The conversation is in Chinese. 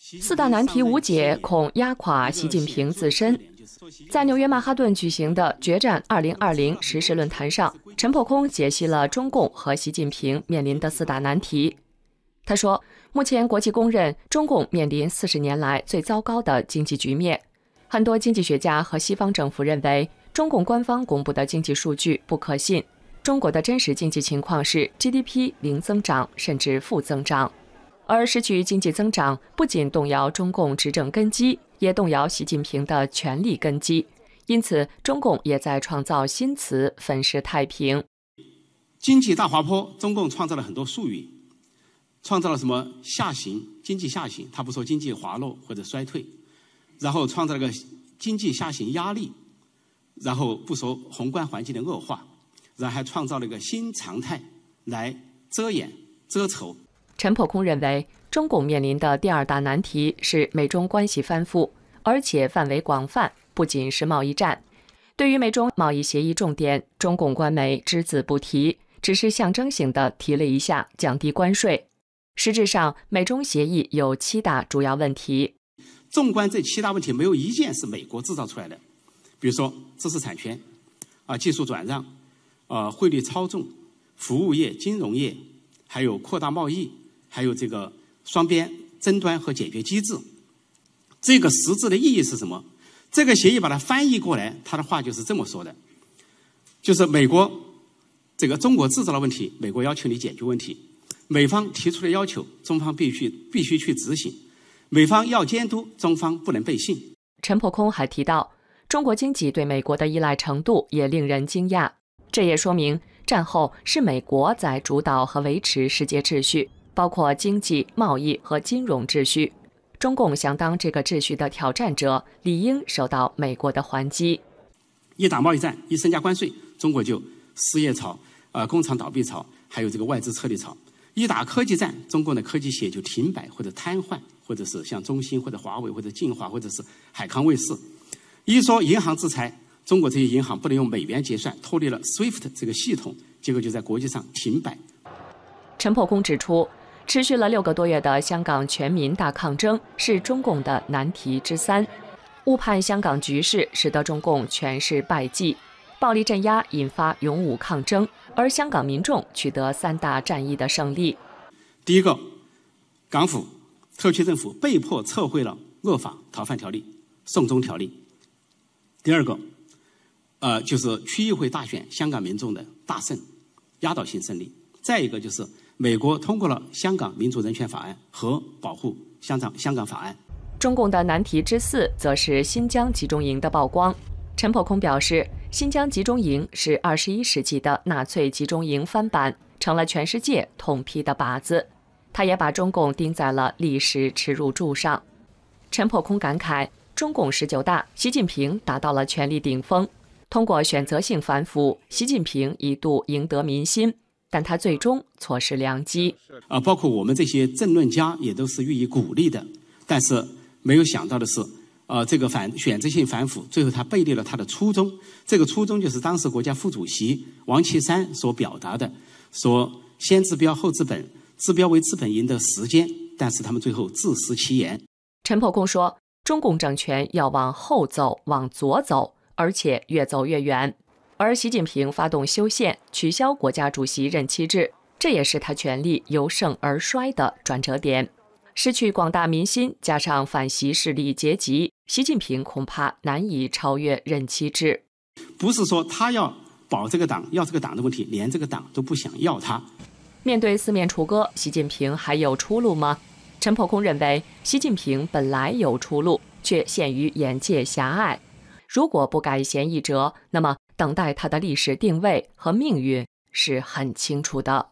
四大难题无解，恐压垮习近平自身。在纽约曼哈顿举行的“决战 2020” 实时论坛上，陈破空解析了中共和习近平面临的四大难题。他说，目前国际公认，中共面临四十年来最糟糕的经济局面。很多经济学家和西方政府认为，中共官方公布的经济数据不可信。中国的真实经济情况是 GDP 零增长，甚至负增长。而失去经济增长，不仅动摇中共执政根基，也动摇习近平的权力根基。因此，中共也在创造新词，粉饰太平。经济大滑坡，中共创造了很多术语，创造了什么？下行，经济下行，他不说经济滑落或者衰退，然后创造了个经济下行压力，然后不说宏观环境的恶化，然后还创造了一个新常态来遮掩遮丑。陈破空认为，中共面临的第二大难题是美中关系翻覆，而且范围广泛，不仅是贸易战。对于美中贸易协议重点，中共官媒只字不提，只是象征性的提了一下降低关税。实质上，美中协议有七大主要问题。纵观这七大问题，没有一件是美国制造出来的。比如说知识产权，啊技术转让，呃汇率操纵，服务业、金融业，还有扩大贸易。还有这个双边争端和解决机制，这个实质的意义是什么？这个协议把它翻译过来，他的话就是这么说的：，就是美国这个中国制造的问题，美国要求你解决问题，美方提出的要求，中方必须必须去执行，美方要监督，中方不能背信。陈破空还提到，中国经济对美国的依赖程度也令人惊讶，这也说明战后是美国在主导和维持世界秩序。包括经济、贸易和金融秩序，中共想当这个秩序的挑战者，理应受到美国的还击。一打贸易战，一增加关税，中国就失业潮、呃工厂倒闭潮，还有这个外资撤离潮；一打科技战，中共的科技企业就停摆或者瘫痪，或者是像中兴、或者华为、或者进华，或者是海康威视；一说银行制裁，中国这些银行不能用美元结算，脱离了 SWIFT 这个系统，结果就在国际上停摆。陈破空指出。持续了六个多月的香港全民大抗争是中共的难题之三，误判香港局势使得中共全是败绩，暴力镇压引发勇武抗争，而香港民众取得三大战役的胜利。第一个，港府、特区政府被迫撤回了《恶法逃犯条例》《送中条例》。第二个，呃，就是区议会大选，香港民众的大胜，压倒性胜利。再一个就是。美国通过了《香港民主人权法案》和《保护香港香港法案》。中共的难题之四，则是新疆集中营的曝光。陈破空表示，新疆集中营是二十一世纪的纳粹集中营翻版，成了全世界痛批的靶子。他也把中共钉在了历史耻辱柱上。陈破空感慨，中共十九大，习近平达到了权力顶峰。通过选择性反腐，习近平一度赢得民心。但他最终错失良机。啊，包括我们这些政论家也都是予以鼓励的，但是没有想到的是，呃，这个反选择性反腐，最后他背离了他的初衷。这个初衷就是当时国家副主席王岐山所表达的，说先治标后治本，治标为治本赢得时间。但是他们最后自食其言。陈破空说，中共政权要往后走，往左走，而且越走越远。而习近平发动修宪、取消国家主席任期制，这也是他权力由盛而衰的转折点，失去广大民心，加上反习势力结集，习近平恐怕难以超越任期制。不是说他要保这个党、要这个党的问题，连这个党都不想要他。面对四面楚歌，习近平还有出路吗？陈破空认为，习近平本来有出路，却陷于眼界狭隘。如果不改弦易辙，那么。等待他的历史定位和命运是很清楚的。